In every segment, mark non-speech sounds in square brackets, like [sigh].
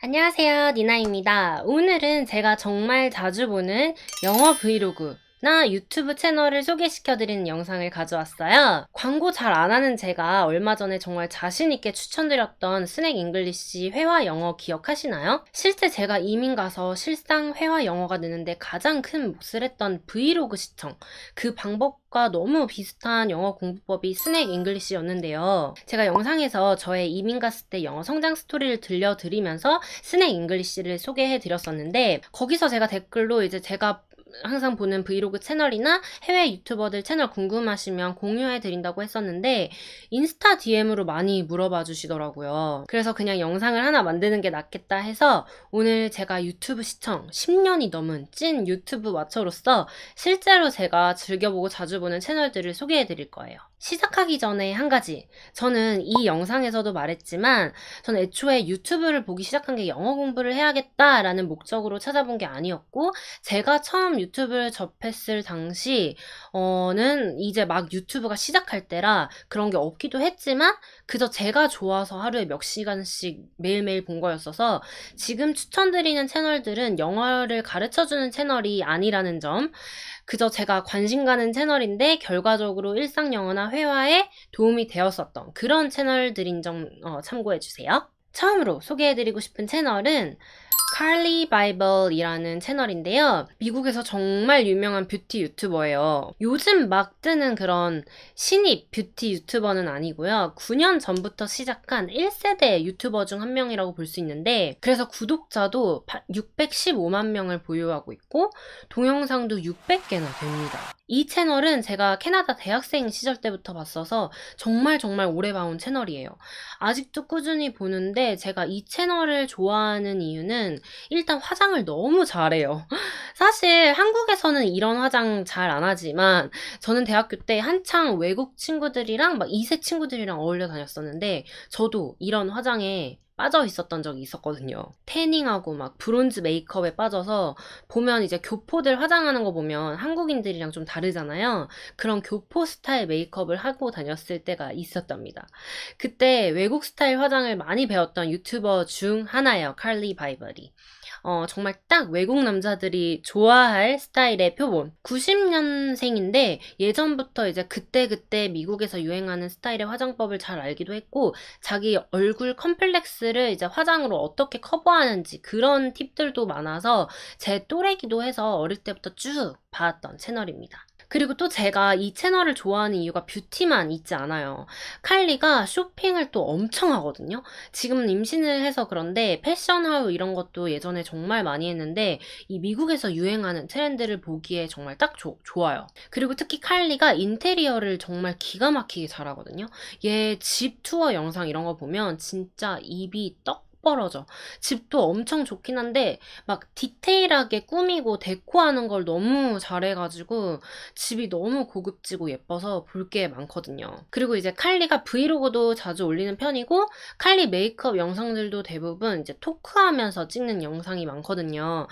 안녕하세요 니나입니다 오늘은 제가 정말 자주 보는 영어 브이로그 나 유튜브 채널을 소개시켜드리는 영상을 가져왔어요. 광고 잘 안하는 제가 얼마 전에 정말 자신있게 추천드렸던 스낵 잉글리시 회화 영어 기억하시나요? 실제 제가 이민 가서 실상 회화 영어가 되는데 가장 큰 몫을 했던 브이로그 시청 그 방법과 너무 비슷한 영어 공부법이 스낵 잉글리시였는데요. 제가 영상에서 저의 이민 갔을 때 영어 성장 스토리를 들려드리면서 스낵 잉글리시를 소개해드렸었는데 거기서 제가 댓글로 이제 제가 항상 보는 브이로그 채널이나 해외 유튜버들 채널 궁금하시면 공유해 드린다고 했었는데 인스타 DM으로 많이 물어봐 주시더라고요. 그래서 그냥 영상을 하나 만드는 게 낫겠다 해서 오늘 제가 유튜브 시청 10년이 넘은 찐 유튜브 왓처로서 실제로 제가 즐겨보고 자주 보는 채널들을 소개해 드릴 거예요. 시작하기 전에 한 가지. 저는 이 영상에서도 말했지만, 저는 애초에 유튜브를 보기 시작한 게 영어 공부를 해야겠다라는 목적으로 찾아본 게 아니었고, 제가 처음 유튜브를 접했을 당시, 어는 이제 막 유튜브가 시작할 때라 그런 게 없기도 했지만, 그저 제가 좋아서 하루에 몇 시간씩 매일매일 본 거였어서, 지금 추천드리는 채널들은 영어를 가르쳐주는 채널이 아니라는 점, 그저 제가 관심 가는 채널인데 결과적으로 일상 영어나 회화에 도움이 되었었던 그런 채널들인 점 어, 참고해 주세요. 처음으로 소개해드리고 싶은 채널은 칼리 바이블이라는 채널인데요. 미국에서 정말 유명한 뷰티 유튜버예요. 요즘 막 뜨는 그런 신입 뷰티 유튜버는 아니고요. 9년 전부터 시작한 1세대 유튜버 중 한 명이라고 볼 수 있는데 그래서 구독자도 615만 명을 보유하고 있고 동영상도 600개나 됩니다. 이 채널은 제가 캐나다 대학생 시절 때부터 봤어서 정말 정말 오래 봐온 채널이에요. 아직도 꾸준히 보는데 제가 이 채널을 좋아하는 이유는 일단 화장을 너무 잘해요. [laughs] 사실 한국에서는 이런 화장 잘 안 하지만 저는 대학교 때 한창 외국 친구들이랑 막 2세 친구들이랑 어울려 다녔었는데 저도 이런 화장에 빠져 있었던 적이 있었거든요. 태닝하고 막 브론즈 메이크업에 빠져서 보면 이제 교포들 화장하는 거 보면 한국인들이랑 좀 다르잖아요. 그런 교포 스타일 메이크업을 하고 다녔을 때가 있었답니다. 그때 외국 스타일 화장을 많이 배웠던 유튜버 중 하나예요. 칼리 바이버리. 어, 정말 딱 외국 남자들이 좋아할 스타일의 표본. 90년생인데 예전부터 이제 그때그때 미국에서 유행하는 스타일의 화장법을 잘 알기도 했고 자기 얼굴 컴플렉스를 이제 화장으로 어떻게 커버하는지 그런 팁들도 많아서 제 또래기도 해서 어릴 때부터 쭉봤던 채널입니다. 그리고 또 제가 이 채널을 좋아하는 이유가 뷰티만 있지 않아요. 칼리가 쇼핑을 또 엄청 하거든요. 지금은 임신을 해서 그런데 패션하우 이런 것도 예전에 정말 많이 했는데 이 미국에서 유행하는 트렌드를 보기에 정말 딱 조, 좋아요. 그리고 특히 칼리가 인테리어를 정말 기가 막히게 잘하거든요. 얘 집 투어 영상 이런 거 보면 진짜 입이 떡 벌어져 집도 엄청 좋긴 한데 막 디테일하게 꾸미고 데코하는 걸 너무 잘해가지고 집이 너무 고급지고 예뻐서 볼 게 많거든요. 그리고 이제 칼리가 브이로그도 자주 올리는 편이고 칼리 메이크업 영상들도 대부분 이제 토크하면서 찍는 영상이 많거든요.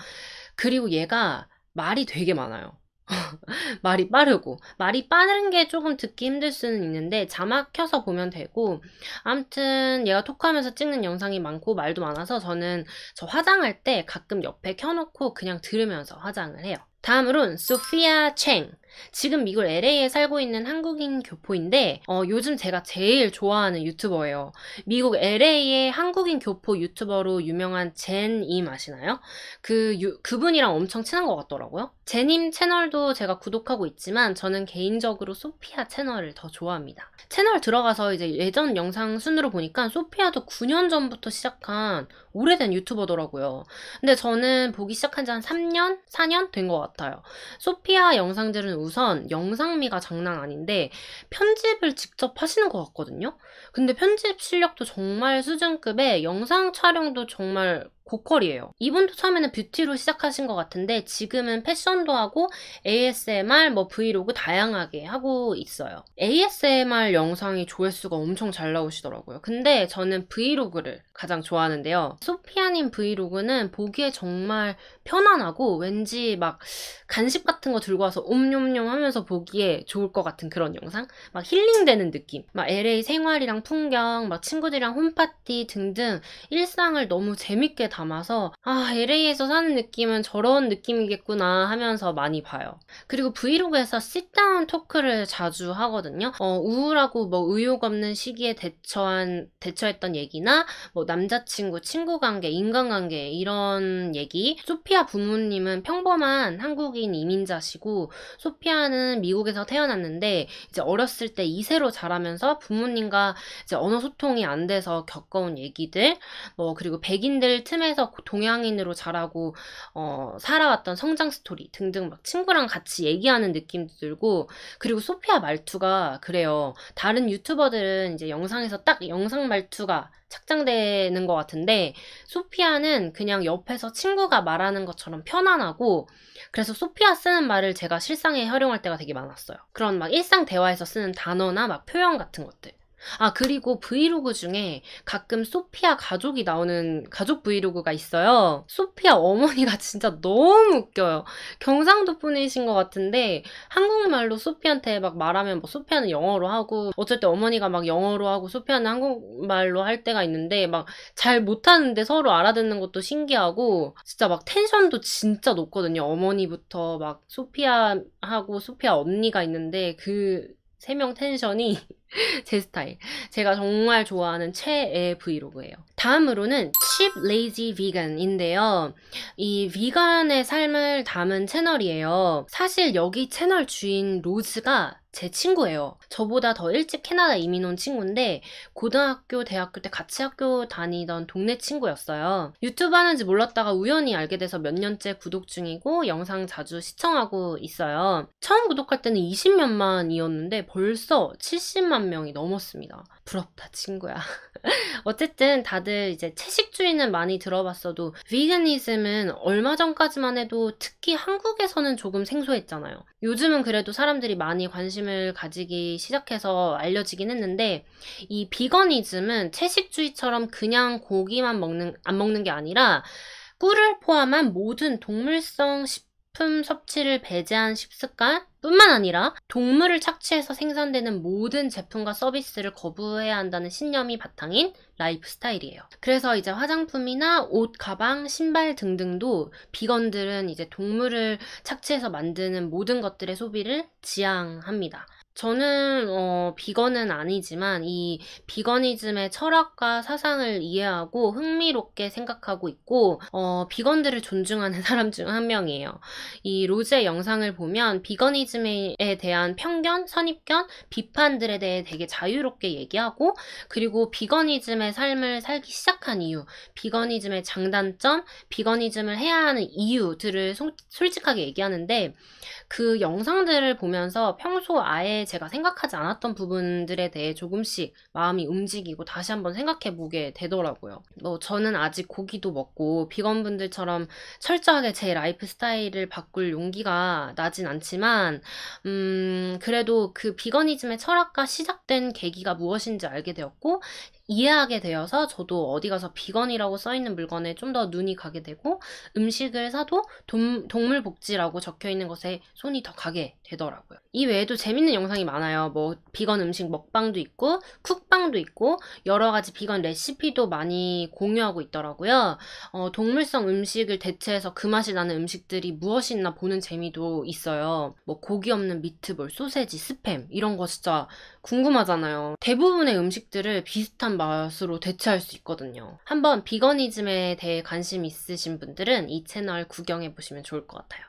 그리고 얘가 말이 되게 많아요. [laughs] 말이 빠르고 말이 빠른 게 조금 듣기 힘들 수는 있는데 자막 켜서 보면 되고 암튼 얘가 톡하면서 찍는 영상이 많고 말도 많아서 저는 저 화장할 때 가끔 옆에 켜놓고 그냥 들으면서 화장을 해요. 다음으론 소피아 챙 지금 미국 LA에 살고 있는 한국인 교포인데 어, 요즘 제가 제일 좋아하는 유튜버예요. 미국 LA의 한국인 교포 유튜버로 유명한 젠임 아시나요? 그 유, 그분이랑 엄청 친한 것 같더라고요. 젠임 채널도 제가 구독하고 있지만 저는 개인적으로 소피아 채널을 더 좋아합니다. 채널 들어가서 이제 예전 영상 순으로 보니까 소피아도 9년 전부터 시작한 오래된 유튜버더라고요. 근데 저는 보기 시작한 지 한 3년, 4년 된 것 같아요. 소피아 영상들은 우선 영상미가 장난 아닌데 편집을 직접 하시는 것 같거든요. 근데 편집 실력도 정말 수준급에 영상 촬영도 정말 고퀄이에요. 이분도 처음에는 뷰티로 시작하신 것 같은데 지금은 패션도 하고 ASMR, 뭐 브이로그 다양하게 하고 있어요. ASMR 영상이 조회수가 엄청 잘 나오시더라고요. 근데 저는 브이로그를 가장 좋아하는데요. 소피아님 브이로그는 보기에 정말 편안하고 왠지 막 간식 같은 거 들고 와서 옴뇸뇸 하면서 보기에 좋을 것 같은 그런 영상? 막 힐링되는 느낌. 막 LA 생활이랑 풍경, 막 친구들이랑 홈파티 등등 일상을 너무 재밌게 담아서 아 LA에서 사는 느낌은 저런 느낌이겠구나 하면서 많이 봐요. 그리고 브이로그에서 s i t 토크를 자주 하거든요. 어, 우울하고 뭐 의욕 없는 시기에 대처한 대처했던 얘기나 뭐 남자친구, 친구 관계, 인간관계 이런 얘기. 소피아 부모님은 평범한 한국인 이민자시고 소피아는 미국에서 태어났는데 이제 어렸을 때 이세로 자라면서 부모님과 이제 언어 소통이 안 돼서 겪어온 얘기들 뭐 그리고 백인들 틈에 서울서 동양인으로 자라고 어, 살아왔던 성장 스토리 등등 막 친구랑 같이 얘기하는 느낌도 들고 그리고 소피아 말투가 그래요. 다른 유튜버들은 이제 영상에서 딱 영상 말투가 착장되는 것 같은데 소피아는 그냥 옆에서 친구가 말하는 것처럼 편안하고 그래서 소피아 쓰는 말을 제가 실상에 활용할 때가 되게 많았어요. 그런 막 일상 대화에서 쓰는 단어나 막 표현 같은 것들. 아, 그리고 브이로그 중에 가끔 소피아 가족이 나오는 가족 브이로그가 있어요. 소피아 어머니가 [laughs] 진짜 너무 웃겨요. 경상도 분이신 것 같은데, 한국말로 소피한테 막 말하면 뭐 소피아는 영어로 하고, 어쨌든 어머니가 막 영어로 하고, 소피아는 한국말로 할 때가 있는데, 막 잘 못하는데 서로 알아듣는 것도 신기하고, 진짜 막 텐션도 진짜 높거든요. 어머니부터 막 소피아하고 소피아 언니가 있는데, 그 세 명 텐션이 [laughs] [laughs] 제 스타일. 제가 정말 좋아하는 최애 브이로그예요. 다음으로는 칩 레이지 비건인데요이 비간의 삶을 담은 채널이에요. 사실 여기 채널 주인 로즈가 제 친구예요. 저보다 더 일찍 캐나다 이민 온 친구인데 고등학교, 대학교 때 같이 학교 다니던 동네 친구였어요. 유튜브 하는지 몰랐다가 우연히 알게 돼서 몇 년째 구독 중이고 영상 자주 시청하고 있어요. 처음 구독할 때는 2 0년만이었는데 벌써 70만 30만 명이 넘었습니다. 부럽다, 친구야. [laughs] 어쨌든 다들 이제 채식주의는 많이 들어봤어도 비건이즘은 얼마 전까지만 해도 특히 한국에서는 조금 생소했잖아요. 요즘은 그래도 사람들이 많이 관심을 가지기 시작해서 알려지긴 했는데 이 비건이즘은 채식주의처럼 그냥 고기만 먹는 안 먹는 게 아니라 꿀을 포함한 모든 동물성 식품 식품 섭취를 배제한 식습관 뿐만 아니라 동물을 착취해서 생산되는 모든 제품과 서비스를 거부해야 한다는 신념이 바탕인 라이프 스타일이에요. 그래서 이제 화장품이나 옷, 가방, 신발 등등도 비건들은 이제 동물을 착취해서 만드는 모든 것들의 소비를 지향합니다. 저는 어, 비건은 아니지만 이 비거니즘의 철학과 사상을 이해하고 흥미롭게 생각하고 있고 어, 비건들을 존중하는 [laughs] 사람 중 한 명이에요. 이 로제 영상을 보면 비거니즘에 대한 편견, 선입견, 비판들에 대해 되게 자유롭게 얘기하고 그리고 비거니즘의 삶을 살기 시작한 이유, 비거니즘의 장단점, 비거니즘을 해야 하는 이유들을 솔직하게 얘기하는데 그 영상들을 보면서 평소 아예 제가 생각하지 않았던 부분들에 대해 조금씩 마음이 움직이고 다시 한번 생각해 보게 되더라고요. 뭐 저는 아직 고기도 먹고 비건 분들처럼 철저하게 제 라이프 스타일을 바꿀 용기가 나진 않지만 음 그래도 그비건이즘의 철학과 시작된 계기가 무엇인지 알게 되었고 이해하게 되어서 저도 어디 가서 비건이라고 써있는 물건에 좀 더 눈이 가게 되고 음식을 사도 돔, 동물복지라고 적혀있는 것에 손이 더 가게 되더라고요. 이 외에도 재밌는 영상이 많아요. 뭐 비건 음식 먹방도 있고 쿡방도 있고 여러 가지 비건 레시피도 많이 공유하고 있더라고요. 어, 동물성 음식을 대체해서 그 맛이 나는 음식들이 무엇이 있나 보는 재미도 있어요. 뭐 고기 없는 미트볼, 소세지, 스팸 이런 거 진짜 궁금하잖아요. 대부분의 음식들을 비슷한 맛으로 대체할 수 있거든요. 한번 비거니즘에 대해 관심 있으신 분들은 이 채널 구경해 보시면 좋을 것 같아요.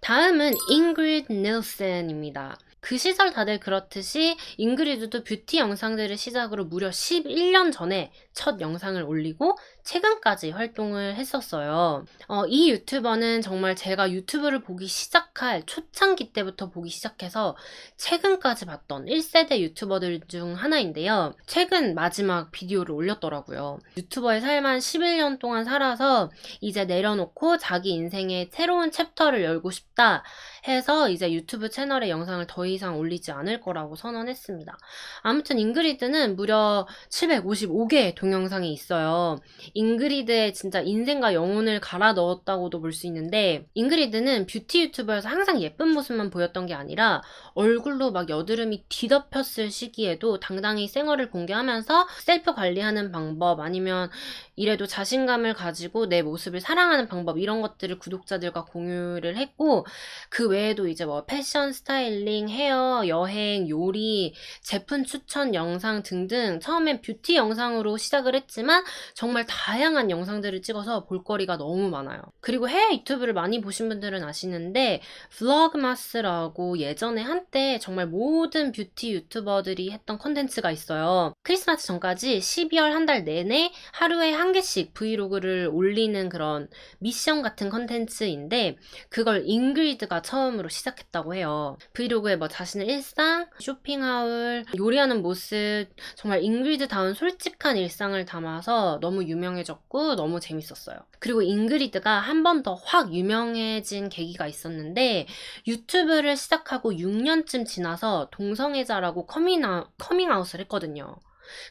다음은 잉그리드 닐슨입니다. 그 시절 다들 그렇듯이 잉그리드도 뷰티 영상들을 시작으로 무려 11년 전에 첫 영상을 올리고 최근까지 활동을 했었어요. 어, 이 유튜버는 정말 제가 유튜브를 보기 시작할 초창기 때부터 보기 시작해서 최근까지 봤던 1세대 유튜버들 중 하나인데요. 최근 마지막 비디오를 올렸더라고요. 유튜버의 삶 한 11년 동안 살아서 이제 내려놓고 자기 인생의 새로운 챕터를 열고 싶다 해서 이제 유튜브 채널에 영상을 더 이상 올리지 않을 거라고 선언했습니다. 아무튼 잉그리드는 무려 755개의 동영상이 있어요. 잉그리드의 진짜 인생과 영혼을 갈아 넣었다고도 볼 수 있는데 잉그리드는 뷰티 유튜버에서 항상 예쁜 모습만 보였던 게 아니라 얼굴로 막 여드름이 뒤덮였을 시기에도 당당히 생얼을 공개하면서 셀프 관리하는 방법 아니면 이래도 자신감을 가지고 내 모습을 사랑하는 방법 이런 것들을 구독자들과 공유를 했고 그 외에도 이제 뭐 패션 스타일링, 헤어, 여행, 요리, 제품 추천 영상 등등 처음엔 뷰티 영상으로 시작을 했지만 정말 다 다양한 영상들을 찍어서 볼거리가 너무 많아요. 그리고 해외 유튜브를 많이 보신 분들은 아시는데 블로그마스라고 예전에 한때 정말 모든 뷰티 유튜버들이 했던 컨텐츠가 있어요. 크리스마스 전까지 12월 한 달 내내 하루에 한 개씩 브이로그를 올리는 그런 미션 같은 컨텐츠인데 그걸 잉글리드가 처음으로 시작했다고 해요. 브이로그에 뭐 자신의 일상, 쇼핑하울, 요리하는 모습 정말 잉글리드다운 솔직한 일상을 담아서 너무 유명 유명해졌고 너무 재밌었어요. 그리고 잉그리드가 한 번 더 확 유명해진 계기가 있었는데 유튜브를 시작하고 6년쯤 지나서 동성애자라고 커밍아웃, 커밍아웃을 했거든요.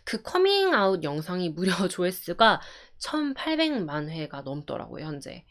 그 커밍아웃 영상이 무려 [laughs] 조회수가 1800만 회가 넘더라고요, 현재.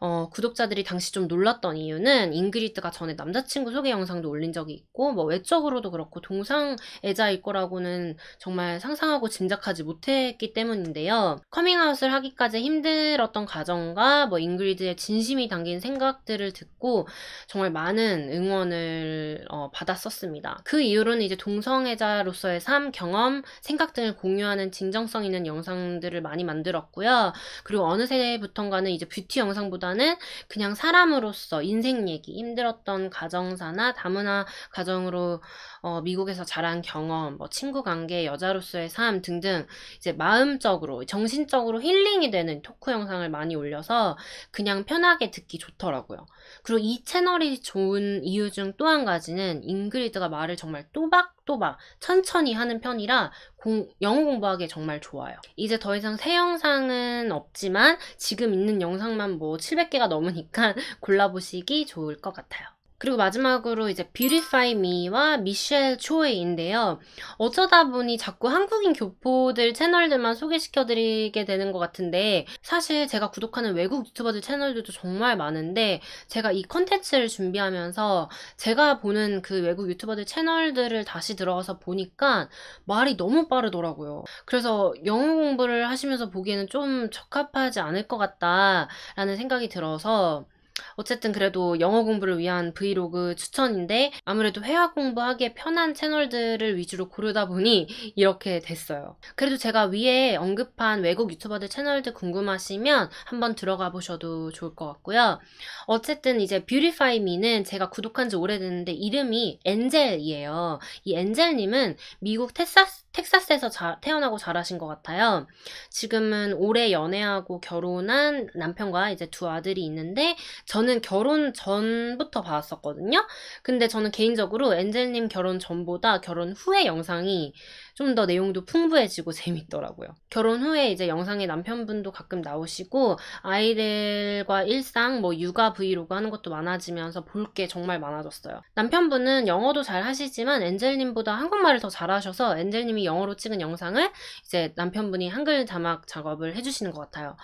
어, 구독자들이 당시 좀 놀랐던 이유는 잉그리드가 전에 남자친구 소개 영상도 올린 적이 있고, 뭐 외적으로도 그렇고, 동상애자일 거라고는 정말 상상하고 짐작하지 못했기 때문인데요. 커밍아웃을 하기까지 힘들었던 과정과 뭐 잉그리드의 진심이 담긴 생각들을 듣고, 정말 많은 응원을 어, 받았었습니다. 그 이후로는 이제 동성애자로서의 삶, 경험, 생각 등을 공유하는 진정성 있는 영상들을 많이 만들어 들었고요. 그리고 어느새부턴가는 이제 뷰티 영상보다는 그냥 사람으로서 인생 얘기, 힘들었던 가정사나 다문화 가정으로 어, 미국에서 자란 경험, 뭐 친구 관계, 여자로서의 삶 등등 이제 마음적으로, 정신적으로 힐링이 되는 토크 영상을 많이 올려서 그냥 편하게 듣기 좋더라고요. 그리고 이 채널이 좋은 이유 중 또 한 가지는 잉그리드가 말을 정말 또박또박 천천히 하는 편이라 공, 영어 공부하기에 정말 좋아요. 이제 더 이상 새 영상은 없지만 지금 있는 영상만 뭐 700개가 넘으니까 [laughs] 골라보시기 좋을 것 같아요. 그리고 마지막으로 이제 b e a u t 와 미셸 초에인데요. 어쩌다 보니 자꾸 한국인 교포들 채널들만 소개시켜드리게 되는 것 같은데 사실 제가 구독하는 외국 유튜버들 채널들도 정말 많은데 제가 이 컨텐츠를 준비하면서 제가 보는 그 외국 유튜버들 채널들을 다시 들어가서 보니까 말이 너무 빠르더라고요. 그래서 영어 공부를 하시면서 보기에는 좀 적합하지 않을 것 같다라는 생각이 들어서 어쨌든 그래도 영어 공부를 위한 브이로그 추천인데 아무래도 회화 공부하기에 편한 채널들을 위주로 고르다 보니 이렇게 됐어요. 그래도 제가 위에 언급한 외국 유튜버들 채널들 궁금하시면 한번 들어가 보셔도 좋을 것 같고요. 어쨌든 이제 뷰티파이미는 제가 구독한 지 오래됐는데 이름이 엔젤이에요. 이 엔젤님은 미국 테사스 텍사스에서 자, 태어나고 자라신 것 같아요. 지금은 오래 연애하고 결혼한 남편과 이제 두 아들이 있는데 저는 결혼 전부터 봤었거든요 근데 저는 개인적으로 엔젤님 결혼 전보다 결혼 후의 영상이 좀더 내용도 풍부해지고 재밌더라고요. 결혼 후에 이제 영상에 남편분도 가끔 나오시고 아이들과 일상 뭐 육아 브이로그 하는 것도 많아지면서 볼 게 정말 많아졌어요. 남편분은 영어도 잘 하시지만 엔젤님보다 한국말을 더 잘하셔서 엔젤님이 영어로 찍은 영상을 이제 남편분이 한글 자막 작업을 해주시는 것 같아요.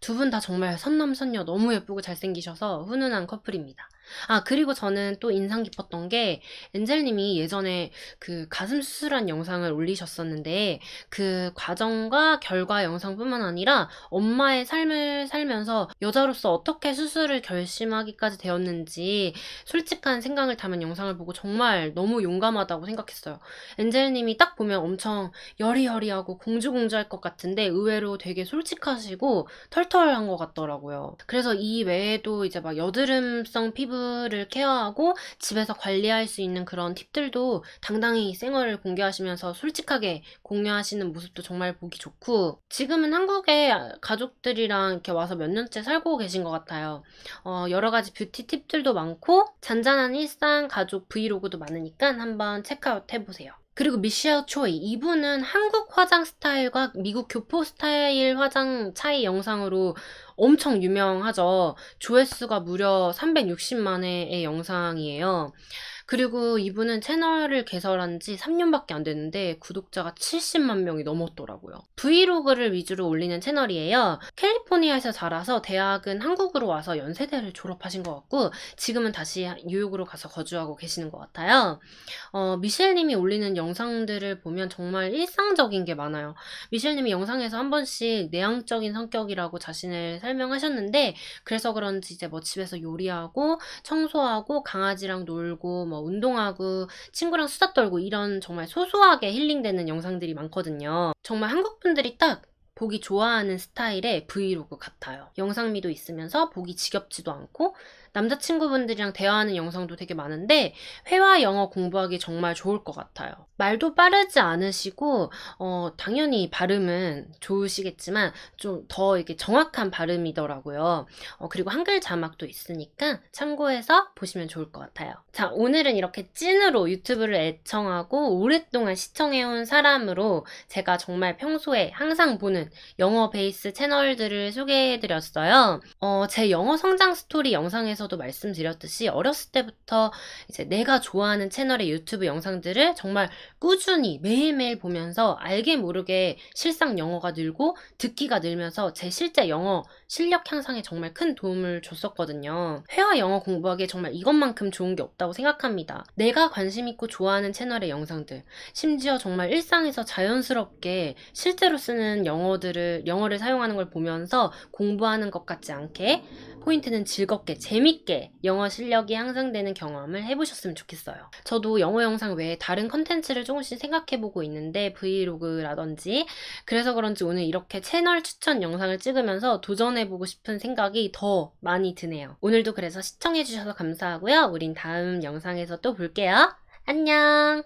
두 분 다 정말 선남선녀 너무 예쁘고 잘생기셔서 훈훈한 커플입니다. 아, 그리고 저는 또 인상 깊었던 게 엔젤님이 예전에 그 가슴 수술한 영상을 올리셨었는데 그 과정과 결과 영상뿐만 아니라 엄마의 삶을 살면서 여자로서 어떻게 수술을 결심하기까지 되었는지 솔직한 생각을 담은 영상을 보고 정말 너무 용감하다고 생각했어요. 엔젤님이 딱 보면 엄청 여리여리하고 공주공주할 것 같은데 의외로 되게 솔직하시고 털털한 것 같더라고요. 그래서 이 외에도 이제 막 여드름성 피부 피부를 케어하고 집에서 관리할 수 있는 그런 팁들도 당당히 생얼을 공개하시면서 솔직하게 공유하시는 모습도 정말 보기 좋고 지금은 한국에 가족들이랑 이렇게 와서 몇 년째 살고 계신 것 같아요. 어, 여러 가지 뷰티 팁들도 많고 잔잔한 일상 가족 브이로그도 많으니까 한번 체크아웃 해보세요. 그리고 미셸 초이 이분은 한국 화장 스타일과 미국 교포 스타일 화장 차이 영상으로 엄청 유명하죠. 조회수가 무려 360만회의 영상이에요. 그리고 이분은 채널을 개설한 지 3년밖에 안 됐는데 구독자가 70만 명이 넘었더라고요. 브이로그를 위주로 올리는 채널이에요. 캘리포니아에서 자라서 대학은 한국으로 와서 연세대를 졸업하신 것 같고 지금은 다시 뉴욕으로 가서 거주하고 계시는 것 같아요. 어, 미셸님이 올리는 영상들을 보면 정말 일상적인 게 많아요. 미셸님이 영상에서 한 번씩 내향적인 성격이라고 자신을 설명하셨는데 그래서 그런지 이제 뭐 집에서 요리하고 청소하고 강아지랑 놀고 뭐뭐 운동하고 친구랑 수다 떨고 이런 정말 소소하게 힐링되는 영상들이 많거든요. 정말 한국 분들이 딱 보기 좋아하는 스타일의 브이로그 같아요. 영상미도 있으면서 보기 지겹지도 않고 남자친구분들이랑 대화하는 영상도 되게 많은데 회화 영어 공부하기 정말 좋을 것 같아요. 말도 빠르지 않으시고 어, 당연히 발음은 좋으시겠지만 좀 더이게 정확한 발음이더라고요. 어, 그리고 한글 자막도 있으니까 참고해서 보시면 좋을 것 같아요. 자 오늘은 이렇게 찐으로 유튜브를 애청하고 오랫동안 시청해온 사람으로 제가 정말 평소에 항상 보는 영어 베이스 채널들을 소개해드렸어요. 어, 제 영어 성장 스토리 영상에서 방송에서도 말씀드렸듯이 어렸을 때부터 이제 내가 좋아하는 채널의 유튜브 영상들을 정말 꾸준히 매일매일 보면서 알게 모르게 실상 영어가 늘고 듣기가 늘면서 제 실제 영어 실력 향상에 정말 큰 도움을 줬었거든요. 회화 영어 공부하기에 정말 이것만큼 좋은 게 없다고 생각합니다. 내가 관심 있고 좋아하는 채널의 영상들, 심지어 정말 일상에서 자연스럽게 실제로 쓰는 영어들을 영어를 사용하는 걸 보면서 공부하는 것 같지 않게 포인트는 즐겁게 재미 재밌게 영어 실력이 향상되는 경험을 해보셨으면 좋겠어요. 저도 영어 영상 외에 다른 컨텐츠를 조금씩 생각해보고 있는데 브이로그라든지 그래서 그런지 오늘 이렇게 채널 추천 영상을 찍으면서 도전해보고 싶은 생각이 더 많이 드네요. 오늘도 그래서 시청해주셔서 감사하고요. 우린 다음 영상에서 또 볼게요. 안녕!